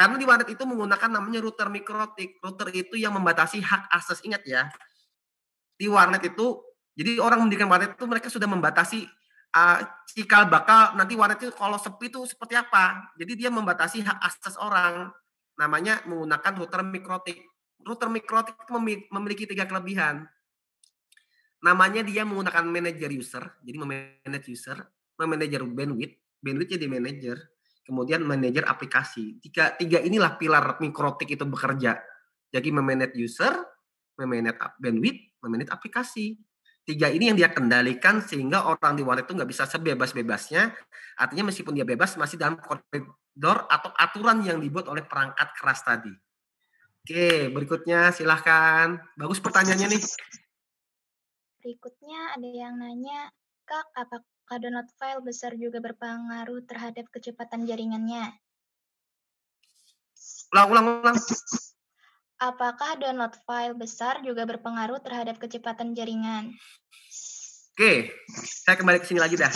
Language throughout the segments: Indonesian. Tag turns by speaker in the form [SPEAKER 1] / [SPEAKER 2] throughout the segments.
[SPEAKER 1] Karena di warnet itu menggunakan namanya router mikrotik. Router itu yang membatasi hak akses. Ingat ya, di warnet itu, jadi orang mendirikan warnet itu mereka sudah membatasi uh, cikal bakal nanti warnet itu kalau sepi itu seperti apa. Jadi dia membatasi hak akses orang. Namanya menggunakan router mikrotik. Router mikrotik memiliki tiga kelebihan. Namanya dia menggunakan manager user, jadi memanage user, memanager bandwidth, bandwidthnya di manager kemudian manajer aplikasi. Tiga, tiga inilah pilar mikrotik itu bekerja. Jadi memanage user, memanage bandwidth, memanage aplikasi. Tiga ini yang dia kendalikan sehingga orang di wallet itu nggak bisa sebebas-bebasnya. Artinya meskipun dia bebas masih dalam koridor atau aturan yang dibuat oleh perangkat keras tadi. Oke, berikutnya silahkan. Bagus pertanyaannya
[SPEAKER 2] nih. Berikutnya ada yang nanya, Kak, apakah Apakah download file besar juga berpengaruh terhadap kecepatan jaringannya. Ulang, ulang, ulang. Apakah download file besar juga berpengaruh terhadap kecepatan jaringan?
[SPEAKER 1] Oke, saya kembali ke sini lagi dah.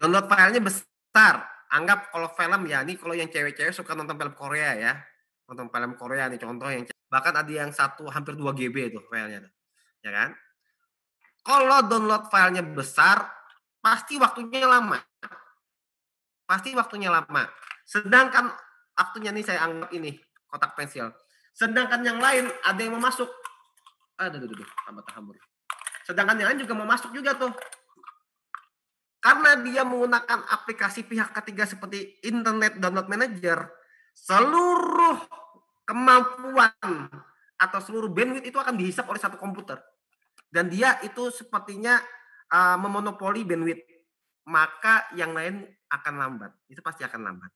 [SPEAKER 1] Download filenya besar. Anggap kalau film ya, ini kalau yang cewek-cewek suka nonton film Korea ya. Nonton film Korea nih contoh yang bahkan ada yang satu hampir 2 GB itu filenya Ya kan? Kalau download filenya besar, pasti waktunya lama. Pasti waktunya lama. Sedangkan waktunya ini saya anggap ini kotak pensil. Sedangkan yang lain ada yang mau masuk. ada, aduh, aduh, tambah tahamur. Sedangkan yang lain juga mau masuk juga tuh. Karena dia menggunakan aplikasi pihak ketiga seperti Internet Download Manager, seluruh kemampuan atau seluruh bandwidth itu akan dihisap oleh satu komputer dan dia itu sepertinya uh, memonopoli bandwidth maka yang lain akan lambat itu pasti akan lambat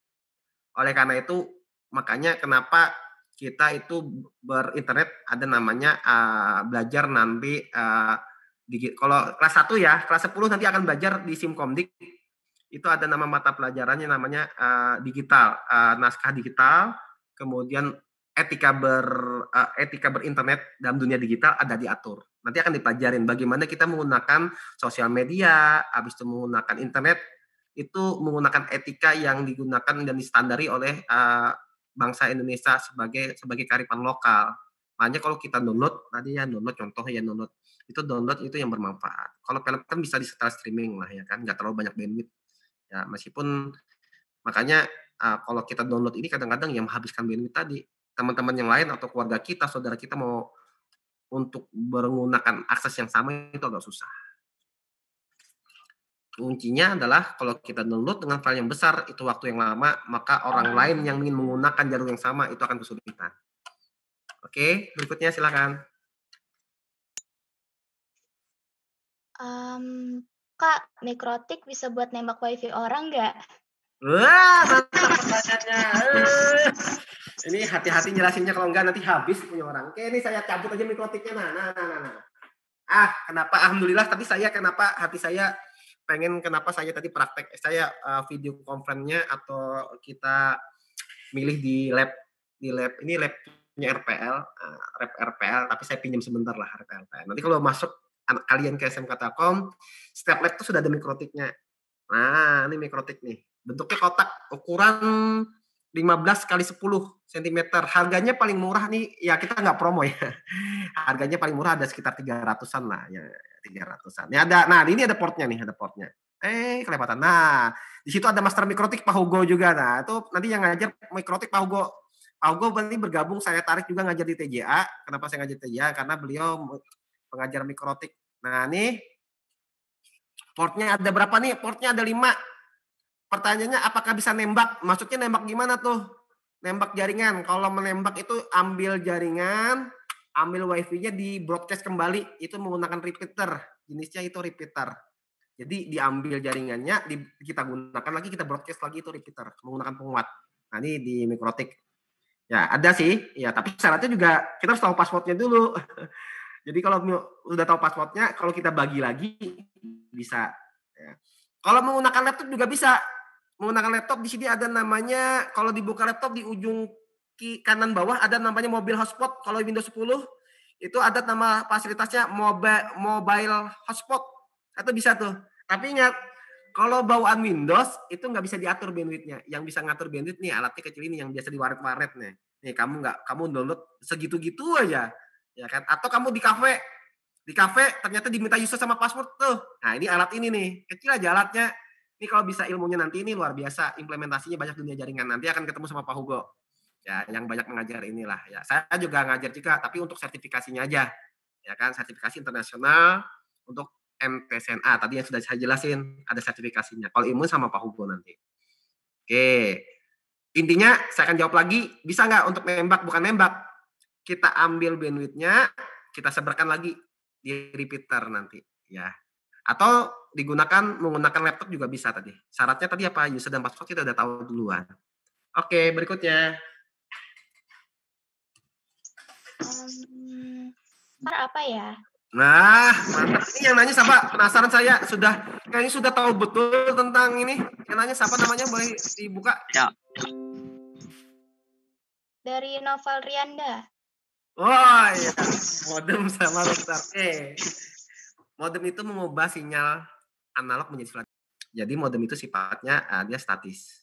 [SPEAKER 1] oleh karena itu makanya kenapa kita itu berinternet ada namanya uh, belajar nanti uh, eh, di, kalau kelas 1 ya kelas 10 nanti akan belajar di Simkomdik itu ada nama mata pelajarannya namanya uh, digital uh, naskah digital kemudian etika ber uh, etika berinternet dalam dunia digital ada diatur. Nanti akan dipelajarin bagaimana kita menggunakan sosial media, habis itu menggunakan internet itu menggunakan etika yang digunakan dan distandari oleh uh, bangsa Indonesia sebagai sebagai karipan lokal. Makanya kalau kita download tadi ya download contoh ya download itu download itu yang bermanfaat. Kalau film kan bisa di setelah streaming lah ya kan, nggak terlalu banyak bandwidth. Ya meskipun makanya uh, kalau kita download ini kadang-kadang yang menghabiskan bandwidth tadi teman-teman yang lain atau keluarga kita, saudara kita mau untuk menggunakan akses yang sama itu agak susah. Kuncinya adalah kalau kita download dengan file yang besar itu waktu yang lama, maka orang lain yang ingin menggunakan jalur yang sama itu akan kesulitan. Oke, berikutnya silakan.
[SPEAKER 2] Um, kak, mikrotik bisa buat nembak wifi orang nggak?
[SPEAKER 1] Wah, mantap
[SPEAKER 2] pertanyaannya.
[SPEAKER 1] Ini hati-hati nyelasinnya kalau enggak nanti habis punya orang. Oke, ini saya cabut aja mikrotiknya. Nah, nah, nah, nah, nah. Ah, kenapa? Alhamdulillah Tapi saya kenapa hati saya pengen kenapa saya tadi praktek saya uh, video konferensinya atau kita milih di lab di lab ini labnya RPL uh, eh, lab RPL tapi saya pinjam sebentar lah RPL, nanti kalau masuk kalian ke SMK Telkom setiap lab itu sudah ada mikrotiknya nah ini mikrotik nih bentuknya kotak ukuran 15 kali 10 cm. Harganya paling murah nih, ya kita nggak promo ya. Harganya paling murah ada sekitar 300-an lah. Ya, 300-an. Ya ada, nah ini ada portnya nih, ada portnya. Eh, kelewatan. Nah, di situ ada master mikrotik Pak Hugo juga. Nah, itu nanti yang ngajar mikrotik Pak Hugo. Pak Hugo berarti bergabung, saya tarik juga ngajar di TJA. Kenapa saya ngajar di TJA? Karena beliau pengajar mikrotik. Nah, nih portnya ada berapa nih? Portnya ada lima pertanyaannya apakah bisa nembak? Maksudnya nembak gimana tuh? Nembak jaringan. Kalau menembak itu ambil jaringan, ambil wifi-nya di broadcast kembali. Itu menggunakan repeater. Jenisnya itu repeater. Jadi diambil jaringannya, di, kita gunakan lagi, kita broadcast lagi itu repeater. Menggunakan penguat. Nah ini di mikrotik. Ya ada sih, ya tapi syaratnya juga kita harus tahu passwordnya dulu. Jadi kalau udah tahu passwordnya, kalau kita bagi lagi bisa. Ya. Kalau menggunakan laptop juga bisa, menggunakan laptop di sini ada namanya kalau dibuka laptop di ujung kanan bawah ada namanya mobil hotspot kalau Windows 10 itu ada nama fasilitasnya mobile mobile hotspot atau bisa tuh tapi ingat kalau bawaan Windows itu nggak bisa diatur bandwidthnya yang bisa ngatur bandwidth nih alatnya kecil ini yang biasa diwaret-waret nih nih kamu nggak kamu download segitu-gitu aja ya kan atau kamu di kafe di kafe ternyata diminta user sama password tuh nah ini alat ini nih kecil aja alatnya ini kalau bisa ilmunya nanti ini luar biasa, implementasinya banyak dunia jaringan. Nanti akan ketemu sama Pak Hugo. Ya, yang banyak mengajar inilah ya. Saya juga ngajar juga, tapi untuk sertifikasinya aja. Ya kan, sertifikasi internasional untuk MTSNA tadi yang sudah saya jelasin ada sertifikasinya. Kalau ilmu sama Pak Hugo nanti. Oke. Intinya saya akan jawab lagi, bisa nggak untuk nembak bukan nembak? Kita ambil bandwidthnya, kita sebarkan lagi di repeater nanti ya. Atau digunakan menggunakan laptop juga bisa tadi. Syaratnya tadi apa? User dan password kita udah tahu duluan. Oke, berikutnya.
[SPEAKER 2] Um, apa ya?
[SPEAKER 1] Nah, mantap.
[SPEAKER 2] Ini yang nanya siapa?
[SPEAKER 1] Penasaran saya sudah kayaknya sudah tahu betul tentang ini. Yang nanya siapa namanya? Boleh dibuka?
[SPEAKER 3] Ya.
[SPEAKER 2] Dari novel Rianda.
[SPEAKER 1] Oh iya, modem sama dokter. Eh, modem itu mengubah sinyal analog menjadi flat. Jadi modem itu sifatnya uh, dia statis.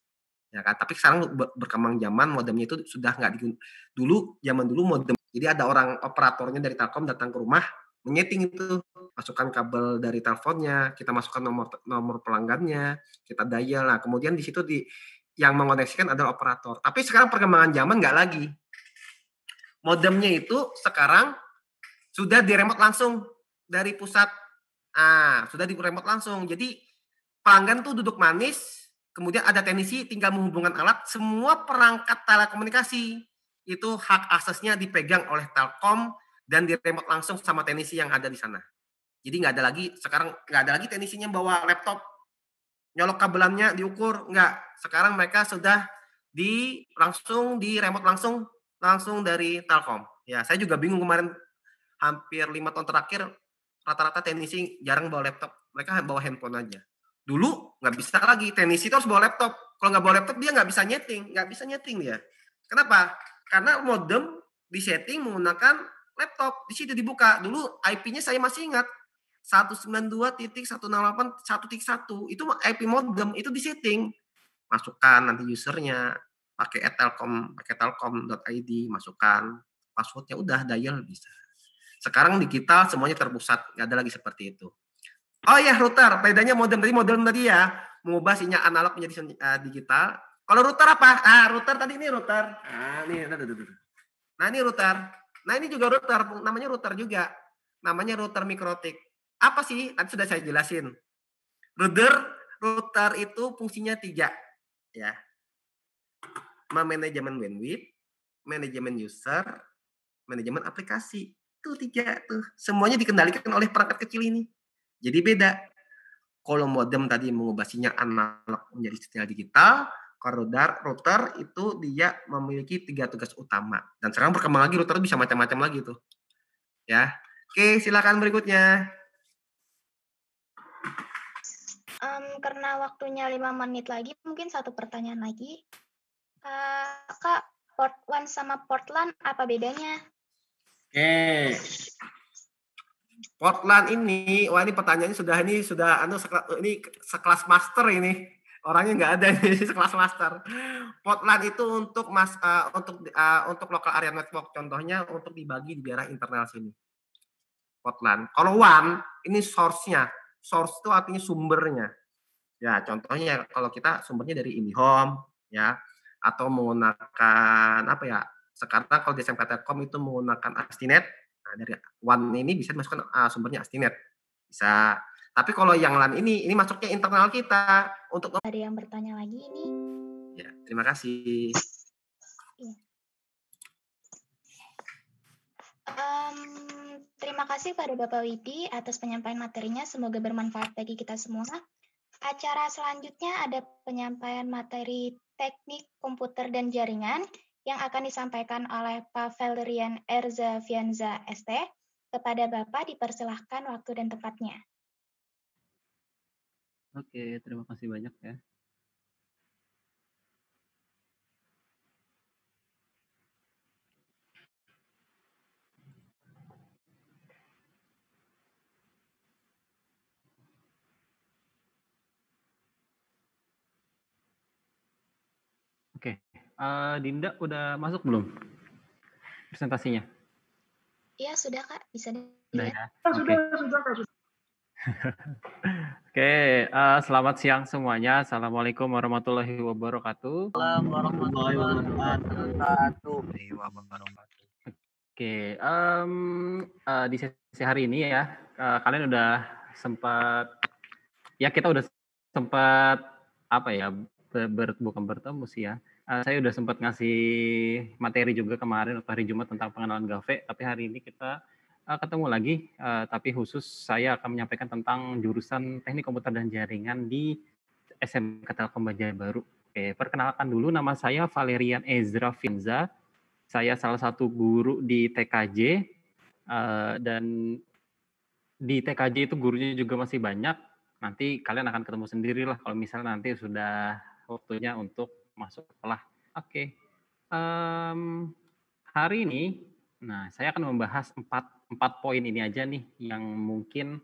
[SPEAKER 1] Ya kan? Tapi sekarang berkembang zaman modemnya itu sudah nggak digun dulu zaman dulu modem. Jadi ada orang operatornya dari Telkom datang ke rumah menyeting itu masukkan kabel dari teleponnya, kita masukkan nomor nomor pelanggannya, kita dial. Nah, kemudian di situ di yang mengoneksikan adalah operator. Tapi sekarang perkembangan zaman nggak lagi. Modemnya itu sekarang sudah diremot langsung dari pusat Ah, sudah di remote langsung. Jadi pelanggan tuh duduk manis, kemudian ada teknisi tinggal menghubungkan alat, semua perangkat telekomunikasi itu hak aksesnya dipegang oleh Telkom dan di remote langsung sama teknisi yang ada di sana. Jadi nggak ada lagi sekarang nggak ada lagi teknisinya bawa laptop nyolok kabelannya diukur nggak. Sekarang mereka sudah di langsung di remote langsung langsung dari Telkom. Ya, saya juga bingung kemarin hampir lima tahun terakhir rata-rata teknisi jarang bawa laptop. Mereka bawa handphone aja. Dulu nggak bisa lagi. Teknisi itu harus bawa laptop. Kalau nggak bawa laptop dia nggak bisa nyeting. Nggak bisa nyeting dia. Kenapa? Karena modem di setting menggunakan laptop. Di situ dibuka. Dulu IP-nya saya masih ingat. 192.168.1.1 itu IP modem itu di setting. masukkan nanti usernya pakai telkom pakai telkom.id masukkan passwordnya udah dial bisa sekarang digital semuanya terpusat, nggak ada lagi seperti itu. Oh ya router, bedanya modem tadi modem tadi ya, mengubah sinyal analog menjadi uh, digital. Kalau router apa? Ah, router tadi ini router. Ah, ini. Nah, ini router. Nah, ini juga router, namanya router juga. Namanya router mikrotik. Apa sih? Tadi sudah saya jelasin. Router router itu fungsinya tiga ya. Manajemen bandwidth, manajemen user, manajemen aplikasi. Tuh tiga tuh. Semuanya dikendalikan oleh perangkat kecil ini. Jadi beda. Kalau modem tadi mengubah sinyal analog menjadi sinyal digital, kalau router, router itu dia memiliki tiga tugas utama. Dan sekarang berkembang lagi router bisa macam-macam lagi tuh. Ya. Oke, silakan berikutnya.
[SPEAKER 2] Um, karena waktunya lima menit lagi, mungkin satu pertanyaan lagi. Uh, kak, Port One sama Portland apa bedanya?
[SPEAKER 1] Oke. Portland ini, wah ini pertanyaannya sudah ini sudah anu ini sekelas master ini. Orangnya nggak ada ini sekelas master. Portland itu untuk mas uh, untuk uh, untuk lokal area network contohnya untuk dibagi di daerah internal sini. Portland. Kalau one ini source-nya. Source itu artinya sumbernya. Ya, contohnya kalau kita sumbernya dari IndiHome ya atau menggunakan apa ya sekarang kalau di SMK Telkom itu menggunakan Astinet, nah dari one ini bisa dimasukkan uh, sumbernya Astinet. Bisa. Tapi kalau yang lain ini, ini masuknya internal kita. Untuk ada yang bertanya lagi ini? Ya, terima kasih.
[SPEAKER 2] Um, terima kasih pada Bapak Widi atas penyampaian materinya. Semoga bermanfaat bagi kita semua. Acara selanjutnya ada penyampaian materi teknik komputer dan jaringan yang akan disampaikan oleh Pak Valerian Vianza ST. Kepada Bapak dipersilahkan waktu dan tempatnya.
[SPEAKER 3] Oke, terima kasih banyak ya. Uh, Dinda udah masuk belum presentasinya?
[SPEAKER 2] Iya sudah kak, bisa nih. Sudah ya. Okay. Ah, sudah, kak. Oke,
[SPEAKER 3] okay, uh, eh, selamat siang semuanya. Assalamualaikum warahmatullahi wabarakatuh.
[SPEAKER 1] Assalamualaikum warahmatullahi wabarakatuh.
[SPEAKER 3] Oke, okay, um, uh, eh, di sesi hari ini ya, uh, kalian udah sempat, ya kita udah sempat apa ya, ber, bukan bertemu sih ya, uh, saya udah sempat ngasih materi juga kemarin atau hari Jumat tentang pengenalan GAVE, tapi hari ini kita uh, ketemu lagi, uh, tapi khusus saya akan menyampaikan tentang jurusan teknik komputer dan jaringan di SMK Telkom Baru. Oke, perkenalkan dulu nama saya Valerian Ezra Finza. Saya salah satu guru di TKJ uh, dan di TKJ itu gurunya juga masih banyak. Nanti kalian akan ketemu sendirilah kalau misalnya nanti sudah waktunya untuk masuk sekolah. Oke, okay. um, hari ini, nah saya akan membahas empat empat poin ini aja nih yang mungkin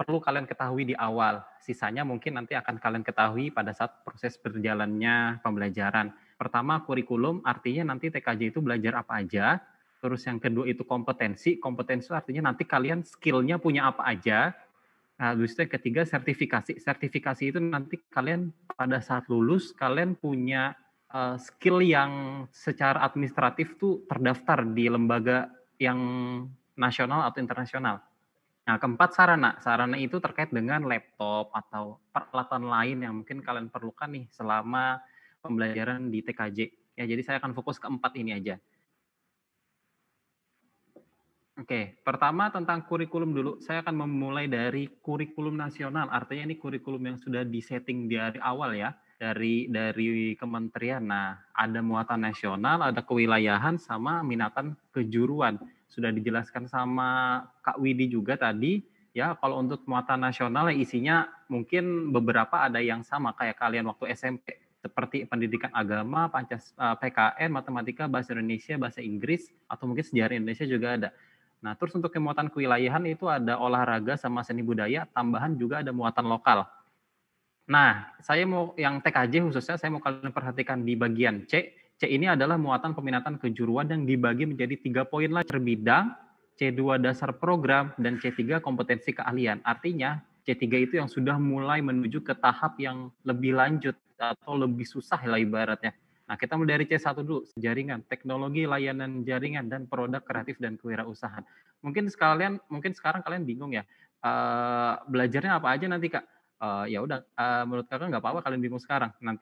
[SPEAKER 3] perlu kalian ketahui di awal. Sisanya mungkin nanti akan kalian ketahui pada saat proses berjalannya pembelajaran. Pertama, kurikulum artinya nanti TKJ itu belajar apa aja. Terus yang kedua itu kompetensi. Kompetensi artinya nanti kalian skillnya punya apa aja nah, nah, ketiga sertifikasi. Sertifikasi itu nanti kalian pada saat lulus kalian punya uh, skill yang secara administratif tuh terdaftar di lembaga yang nasional atau internasional. Nah, keempat sarana. Sarana itu terkait dengan laptop atau peralatan lain yang mungkin kalian perlukan nih selama pembelajaran di TKJ. Ya, jadi saya akan fokus ke empat ini aja. Oke, pertama tentang kurikulum dulu. Saya akan memulai dari kurikulum nasional. Artinya ini kurikulum yang sudah disetting dari awal ya dari dari kementerian. Nah, ada muatan nasional, ada kewilayahan sama minatan kejuruan. Sudah dijelaskan sama Kak Widi juga tadi ya kalau untuk muatan nasional ya isinya mungkin beberapa ada yang sama kayak kalian waktu SMP seperti pendidikan agama, Pancas, eh, PKN, matematika, bahasa Indonesia, bahasa Inggris, atau mungkin sejarah Indonesia juga ada. Nah, terus untuk kemuatan kewilayahan itu ada olahraga sama seni budaya, tambahan juga ada muatan lokal. Nah, saya mau yang TKJ khususnya saya mau kalian perhatikan di bagian C. C ini adalah muatan peminatan kejuruan yang dibagi menjadi tiga poin lah terbidang, C2 dasar program, dan C3 kompetensi keahlian. Artinya, C3 itu yang sudah mulai menuju ke tahap yang lebih lanjut atau lebih susah lah ibaratnya Nah, kita mulai dari C1 dulu, jaringan, teknologi, layanan jaringan, dan produk kreatif dan kewirausahaan. Mungkin sekalian, mungkin sekarang kalian bingung ya, uh, belajarnya apa aja nanti kak? Uh, ya udah, uh, menurut kakak nggak apa-apa kalian bingung sekarang. Nanti